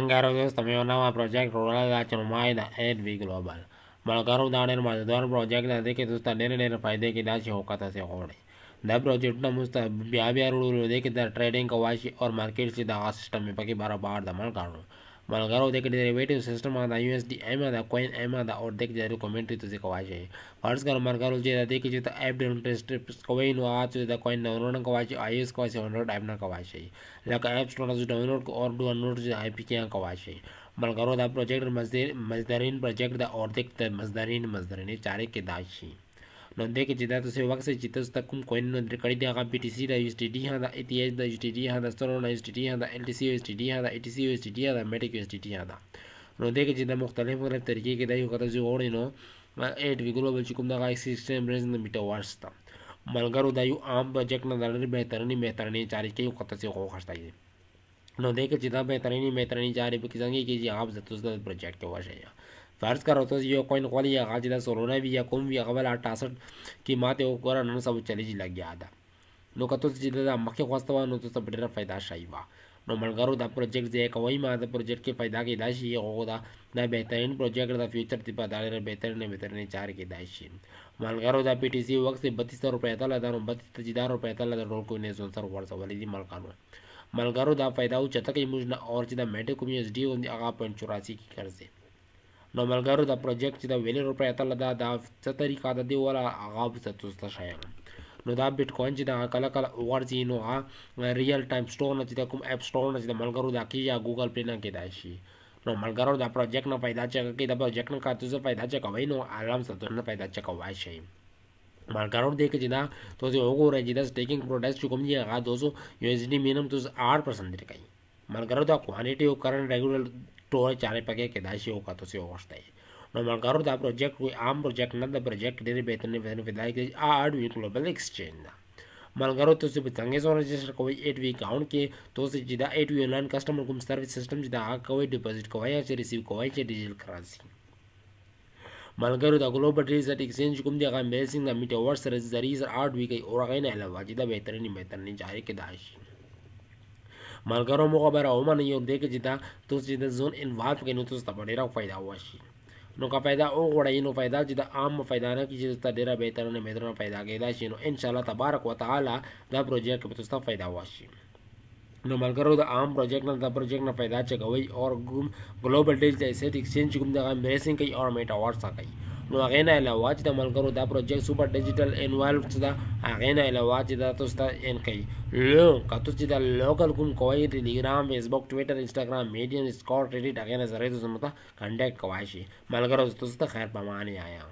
Engaruses Tamionama Project Rural Atomai NV Global. Malgaru Daner Mazador Project and the Kitusta Nere Faide Kidashi Hokata Sehore. The project Namusta Biabia Ruru Dekita Trading Kawashi or Market Sida System Paki Barabar the Malgaru. ملګرو د ډیریویټیو سیستم هغه د یو اس ډی ایم دا کوین ایم دا او د جاري کومنټري ته ځکه واځي فرض کړو ملګرو چې د دې کې چې ته اپ ډیرم ټیسټ کوي نو هغه چې د کوین ډاونلوډ کوي آی اس کوي ډاونلوډ اپ نه کوي لکه اپ سټور ته ډاونلوډ کو او ډاونلوډ چې آی پی کې کوي ملګرو دا پروجیکټ مزدرین پروجیکټ دا اوردک مزدرین مزدرین چارې کې داشي نو دې کې چې دا تاسو وخت چې تاسو ته کوم کوین نو درکړی دی هغه بي ټي سي دا یو ټي ډي دا ای ټي ایچ دا یو ټي ډي دا سترون یو ټي ډي دا ال ټي سی یو ټي ډي دا ای ټي سی یو ټي ډي دا میټیک یو ټي ډي دا نو دې کې چې دا مختلف مختلف طریقې کې دا یو کته زی وړي نو 8 وی ګلوبل چې کوم دا غاښ سیستم رنز نه میټا ورستا ملګرو دا یو عام بجټ نه لري بهترني بهترني چاري کې یو کته زی غوښتای نو دې کې چې دا بهترني بهترني چاري به کې څنګه کې چې آپ زتوس دا پروجیکټ کې واشه فرض کرو ته یو کوین غولې یا غاجله سرونه وی یا کوم وی غبل 68 کی ماته وګوره نن سب چلیږي لګیا ده نو کته چې دا مخکې خواسته نو ته په ډیره फायदा شایي وا نو ملګرو دا پروجیکټ ځای کوي ما دا پروجیکټ کې फायदा کې داشي هغه دا دا بهترین پروجیکټ دا فیوچر دی په دا ډیره بهترین بهترین چار کې داشي ملګرو دا پی ټی سی وخت 32 روپیا ته لا دا 32 دا روپیا ته لا دا ډول کو نه زون سر ورسولې دي ملګرو ملګرو دا फायदा او چته کې موږ نه اور چې دا میټه کوم اس ډي هغه 0.84 کې ګرځي نو ملګرو د پروجیکټ چې د ویلینو په اتل دا د څه طریقه د دی ولا هغه څه تاسو شایع نو دا بیت کوین چې دا کله کله ورځي نو ها ریل ټایم سٹور نه چې کوم اپ سٹور نه چې ملګرو دا کی یا ګوګل پلی نه کې دا شي نو ملګرو دا پروجیکټ نه پیدا چې کې دا پروجیکټ نه کاتو پیدا چې کوي نو آرام سره نه پیدا چې کوي شي مارکارون دیکھ جدا تو جو ہوگو رہے جدا سٹیکنگ پروڈکٹس چکم جی آگا دوزو یو ایس ڈی مینم تو 8% دے کئی مارکارو دا کوانٹی او کرن ریگولر ټول چارې پکې کېدای شي او کا تاسو وغوښتئ نو ملګرو دا پروجیکټ کوئی عام پروجیکټ نه دا پروجیکټ ډېرې بهترینې بهترینې فایدې کوي آ اډ وی ګلوبل ایکسچینج دا ملګرو تاسو به څنګه سره رجسٹر کوئ 8 وی اکاؤنٹ کې تاسو چې دا 8 وی انلاین کسٹمر کوم سروس سسٹم چې دا کوئ ډیپوزټ کوئ یا چې ریسیو کوئ چې ډیجیټل کرنسی ملګرو دا ګلوبل ریزټ ایکسچینج کوم دی هغه میسینګ دا میټاورس سره ذریعہ آډ وی کوي او هغه نه علاوه دا بهترینې بهترینې جاری کې داشي ملګرو موږ به راومنو یو دی چې دا تاسو چې د ځون انوالو کوي نو تاسو ته ډېره فایده وشي نو که پیدا او غوړی نو پیدا چې د عام پیدا نه کیږي تاسو ته ډېره بهتره نه مهدرونه پیدا کیدا شي نو ان شاء الله تبارک وتعالى دا پروژیکټ کې تاسو ته فایده واشي نو ملګرو د عام پروجیکټ نه د پروجیکټ نه پیدا چکوي او ګلوبل ډیجیټل اسیټ ایکسچینج کوم د امبریسینګ کوي او میټاورس کوي نو هغه نه علاوه چې د ملګرو دا پروجیکټ سوپر ډیجیټل انوالوډ دا هغه نه علاوه چې دا تاسو ته ان کوي لو کاتو چې دا لوکل کوم کوي ټیلیګرام فیسبوک ټوئیټر انستګرام میډیا سکاټ ریډیټ هغه نه زره تاسو مته کنټیکټ کوای شي ملګرو تاسو ته خیر پمانه آیا